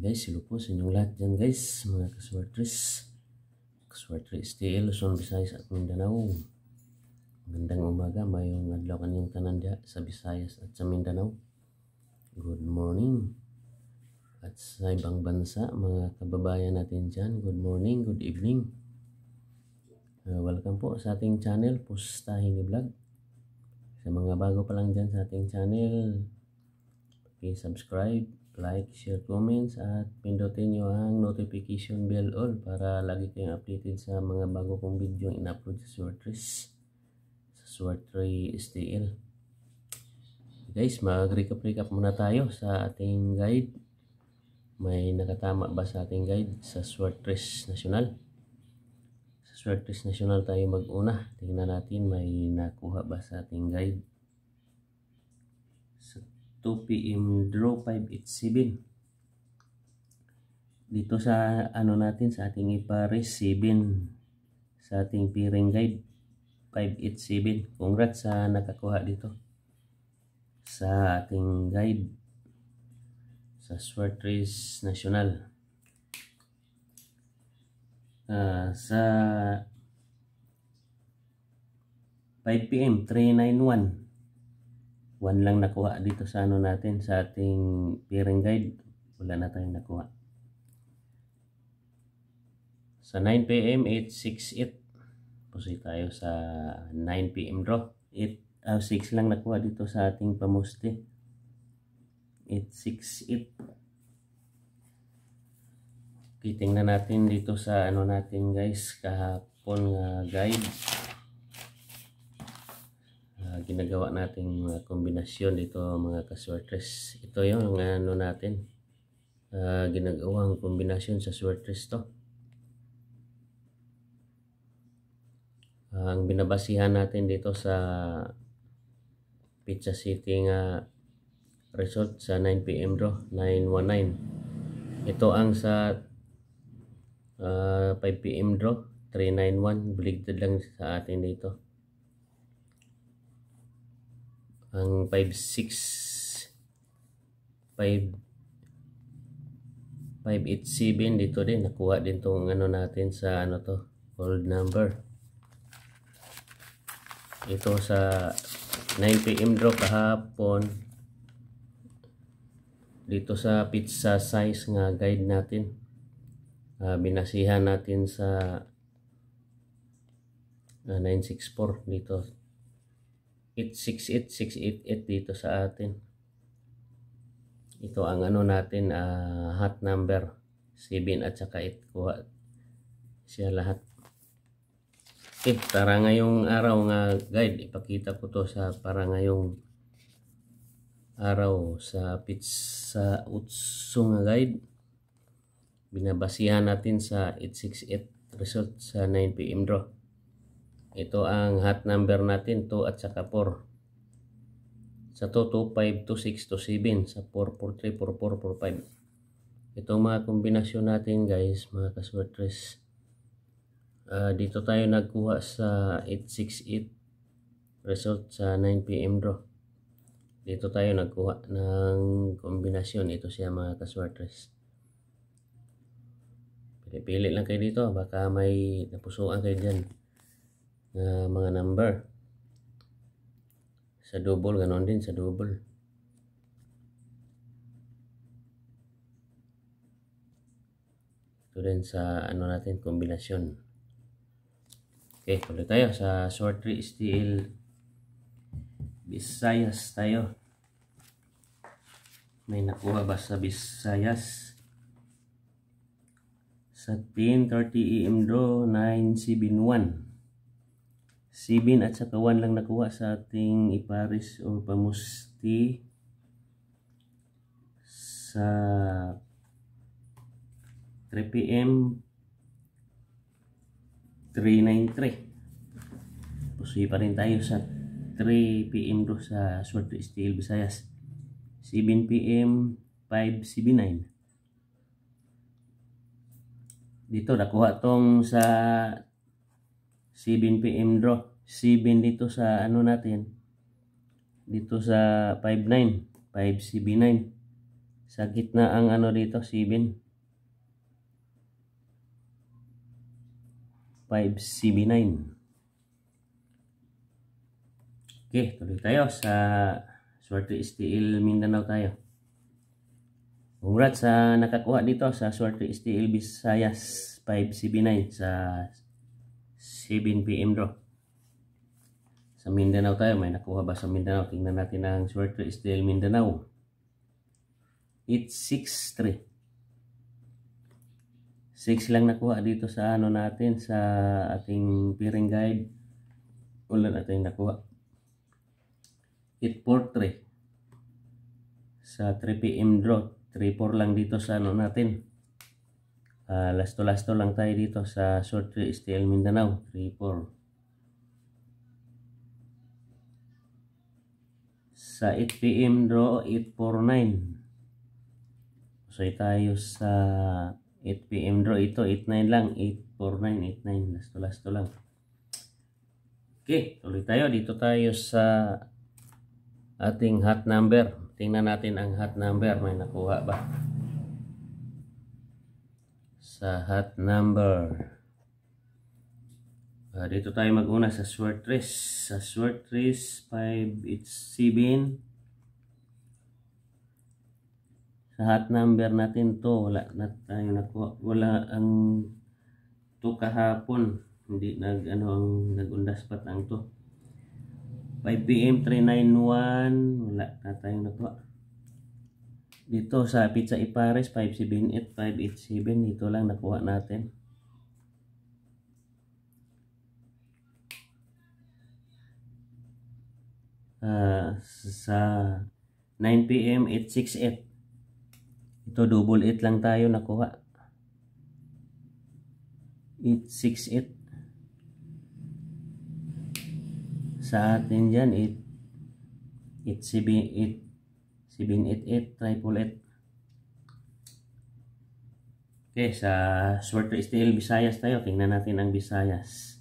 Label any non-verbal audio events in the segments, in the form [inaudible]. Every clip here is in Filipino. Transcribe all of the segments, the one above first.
guys, hello po sa inyong lahat dyan guys, mga kaswertres kaswertres STL, Luzon, Visayas at Mindanao magandang umaga, mayong adlaw kanyang tananda sa Visayas at sa Mindanao good morning at sa ibang bansa, mga kababayan natin dyan, good morning, good evening uh, welcome po sa ating channel, Pustahin ni Vlog sa mga bago pa lang dyan sa ating channel, okay, subscribe like, share, comments at pindutin nyo ang notification bell all para lagi kayong updated sa mga bago kong video in-upload sa Swartres sa Swartre STL guys mag-recap recap muna tayo sa ating guide may nakatama ba sa ating guide sa Swartres National sa Swartres National tayo mag-una tingnan natin may nakuha ba sa ating guide 2 PM draw 587 dito sa ano natin sa ating ipares 7 sa ating piring guide 587 congrats sa nakakuha dito sa ating guide sa Swart National uh, sa 5 PM 391 one lang nakuha dito sa ano natin sa ating pairing guide wala na tayong nakuha sa 9pm 868 pusoy tayo sa 9pm draw 8, uh, 6 lang nakuha dito sa ating pamuste 868 okay tingnan natin dito sa ano natin guys kahapon uh, guide ginagawa nating uh, kombinasyon dito mga kaswertres. Ito yung ano natin, uh, ginagawang kombinasyon sa swertres to. Uh, ang binabasihan natin dito sa Pizza City nga uh, result sa 9pm bro, 919. Ito ang sa uh, 5pm draw, 391. Baligtad lang sa atin dito ang 56 5 587 dito din nakuha din tong ano natin sa ano to old number ito sa 9pm draw kahapon dito sa pizza size nga guide natin uh, binasihan natin sa uh, ah, 964 dito 868688 dito sa atin ito ang ano natin uh, hot number 7 at saka 8 kuha siya lahat okay tara ngayong araw nga guide ipakita ko to sa para ngayong araw sa pizza utso nga guide binabasihan natin sa 868 result sa 9pm draw ito ang hot number natin 2 at saka 4. Sa 2, 2, 5, 2, 6, 2, 7. Sa 4, 4, 3, 4, 4, 4, 5. Itong mga kombinasyon natin guys, mga kaswertres. Uh, dito tayo nagkuha sa 868 result sa 9pm draw. Dito tayo nagkuha ng kombinasyon. Ito siya mga kaswertres. Pili-pili lang kayo dito. Baka may napusuan kayo dyan uh, mga number. Sa double, ganon din sa double. Ito rin sa ano natin, kombinasyon. Okay, ulit tayo sa short 3 STL bisayas tayo. May nakuha ba sa bisayas Sa 10.30 AM do, 9 CB1. 7 at saka 1 lang nakuha sa ating iparis or pamusti sa 3 p.m. 393 pusuy pa rin tayo sa 3 p.m. do sa Swerte Steel Visayas 7 p.m. 579 dito nakuha tong sa 7 PM draw. 7 dito sa ano natin. Dito sa 59 5 5-CB9. Sa gitna ang ano dito, 7. 5-CB9. Okay, tuloy tayo sa Swerte STL Mindanao tayo. Congrats sa ah, nakakuha dito sa Swerte STL Visayas 5CB9 sa 7 p.m. bro. Sa Mindanao tayo. May nakuha ba sa Mindanao? Tingnan natin ang swerte is still Mindanao. 863. 6 lang nakuha dito sa ano natin sa ating peering guide. Ulan natin nakuha. It 843 sa 3 p.m. draw. 34 lang dito sa ano natin Uh, ah, lasto-lasto lang tayo dito sa short 3 STL Mindanao 3-4 sa 8pm draw 849 so tayo sa 8pm draw ito 89 lang 849 89 lasto lasto lang okay tuloy tayo dito tayo sa ating hot number tingnan natin ang hot number may nakuha ba sa hot number. Uh, dito tayo maguna sa short race. Sa short race, 5 it's sibin. Sa hot number natin to, wala na tayo nakuha. Wala ang to kahapon. Hindi nag, ano, ang nagundas pat ang to. 5 p.m. 391, wala na tayo nakuha. Dito sa Pizza Ipares, 578587 587. Dito lang nakuha natin. Uh, sa 9pm, 868. Ito, double 8 lang tayo nakuha. 868. Sa atin dyan, 8, 8, 7, 8, 788 triple 8 okay sa Swerte steel bisayas tayo tingnan natin ang bisayas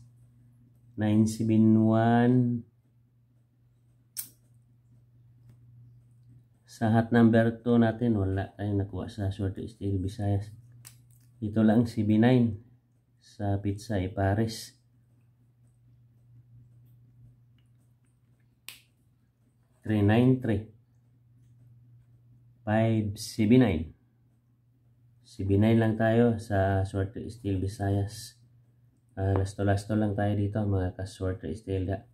971 sa hat number 2 natin wala tayong nakuha sa Swerte steel bisayas ito lang si B9 sa Pizza e Paris Three nine three. 579. 79 lang tayo sa short steel Visayas. Uh, lasto-lasto lang tayo dito mga ka-short steel. Da.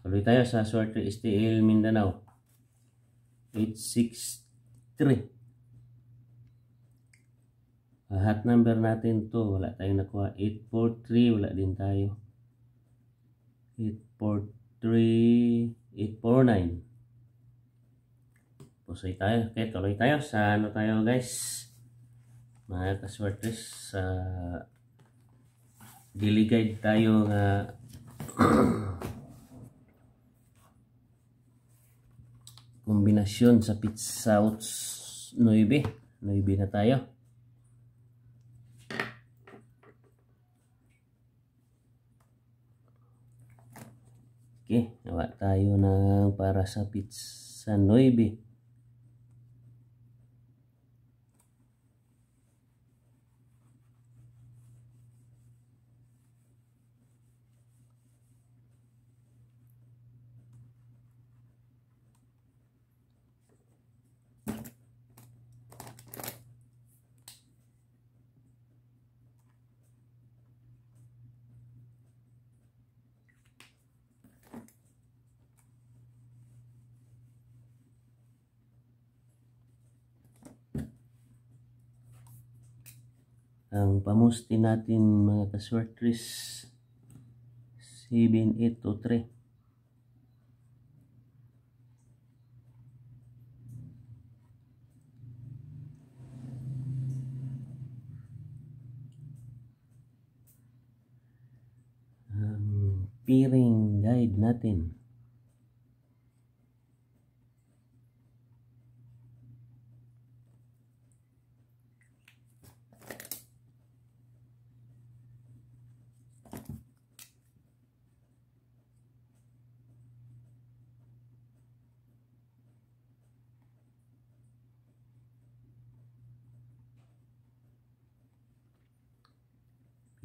Tuloy tayo sa short steel Mindanao. 863. Uh, ah, hot number natin to. Wala tayong nakuha. 843. Wala din tayo. 843. 849. Pusoy tayo. Okay, tuloy tayo sa ano tayo guys. Mga kaswertes sa uh, daily guide tayo na [clears throat] kombinasyon sa pizza out noibi. Noibi na tayo. Okay, nawa tayo na para sa pizza 9. ang pamusti natin mga kaswertris 7823 um, piring guide natin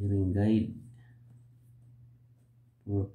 hearing guide 4,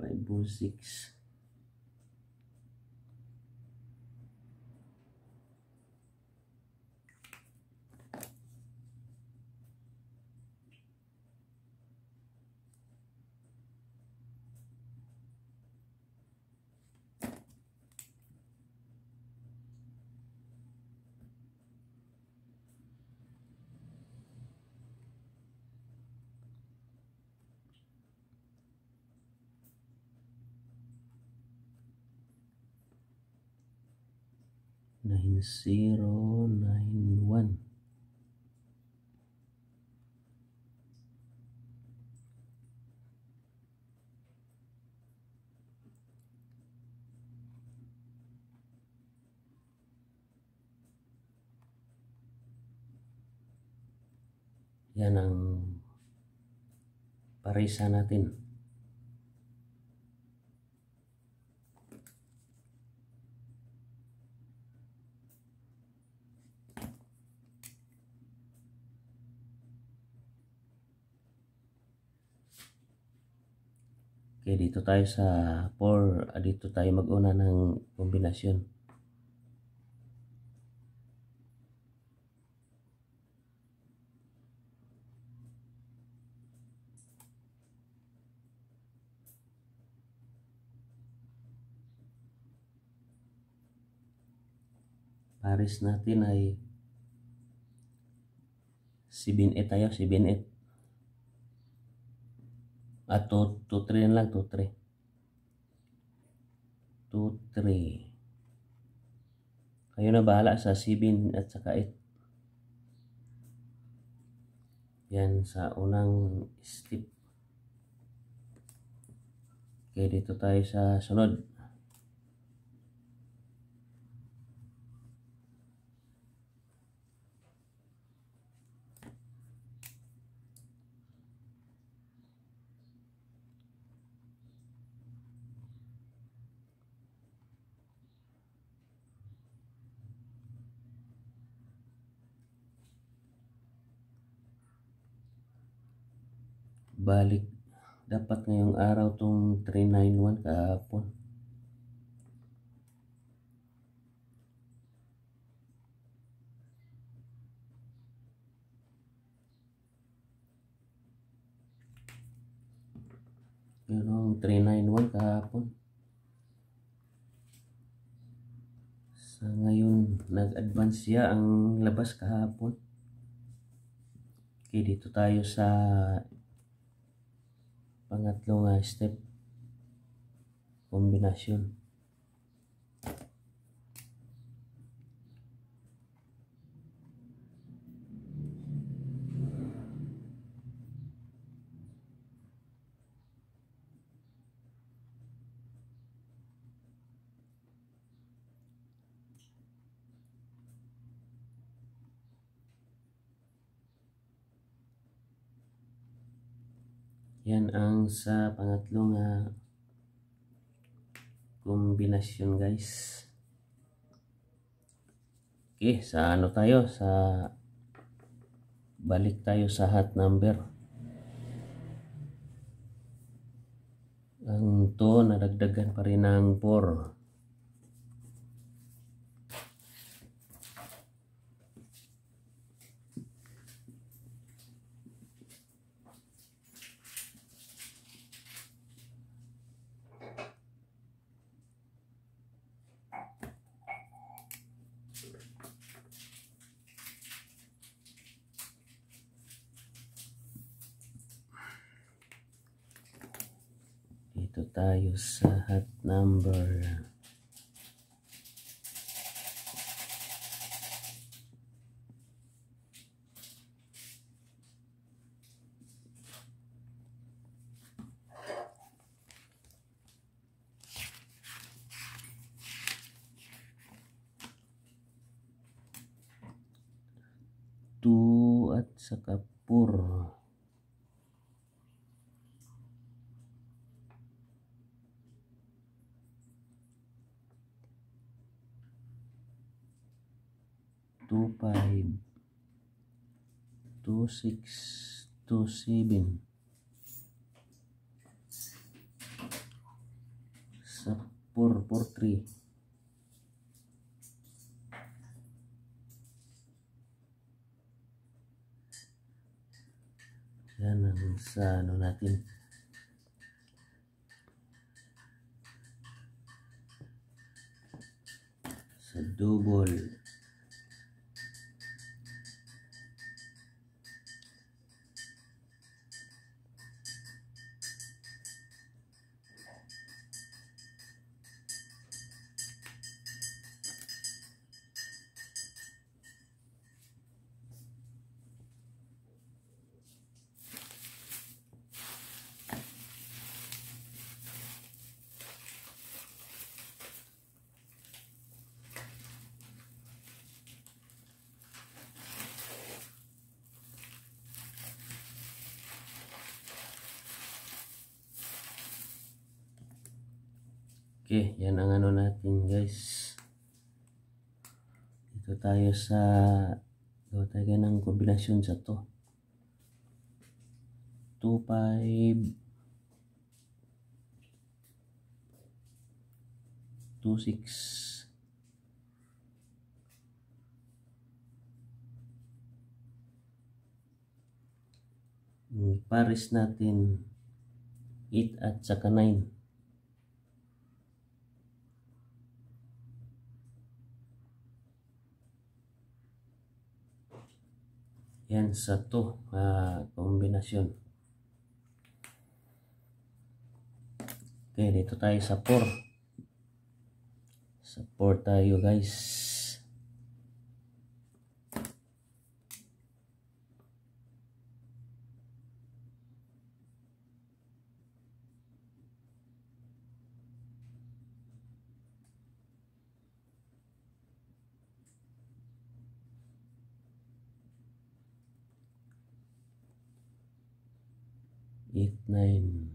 9091 Yan ang parisa natin. Okay, dito tayo sa 4. Ah, dito tayo mag-una ng kombinasyon. Paris natin ay 7-8 tayo, 7-8. At 2, 2, 3 na lang, 2, 3. 2, 3. Kayo na bahala sa 7 at saka 8. Yan sa unang step. Okay, dito tayo sa sunod. balik dapat ngayong araw tong 391 kahapon yun ang 391 kahapon sa ngayon nag-advance siya ang labas kahapon okay dito tayo sa Pangatlong uh, step, kombinasyon. sa pangatlong uh, kombinasyon guys okay sa ano tayo sa balik tayo sa hot number ang to nadagdagan pa rin ng 4 Dito tayo sa hat number 2 at saka 4 25 26 27 3 yan ang sa ano natin sa double Okay, yan ang ano natin guys. Dito tayo sa gawa tayo ng kombinasyon sa to. 2, 5 2, 6 Paris natin 8 at saka 9 Yan sa to na uh, kombinasyon. Okay, dito tayo sa 4. Sa 4 tayo guys. eight, nine.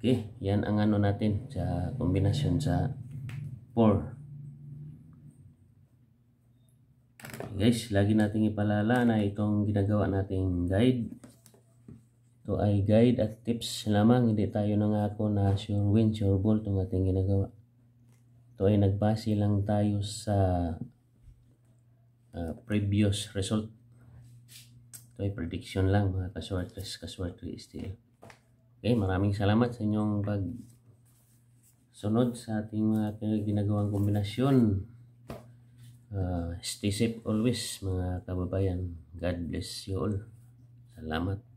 Okay, yan ang ano natin sa kombinasyon sa 4. guys, lagi nating ipalala na itong ginagawa nating guide. Ito ay guide at tips lamang. Hindi tayo na ako na sure win, sure ball itong ating ginagawa. Ito ay nagbase lang tayo sa uh, previous result. Ito ay prediction lang mga kaswertres, kaswertre still. Okay, maraming salamat sa inyong pag sunod sa ating mga ginagawang kombinasyon. Uh, stay safe always mga kababayan. God bless you all. Salamat.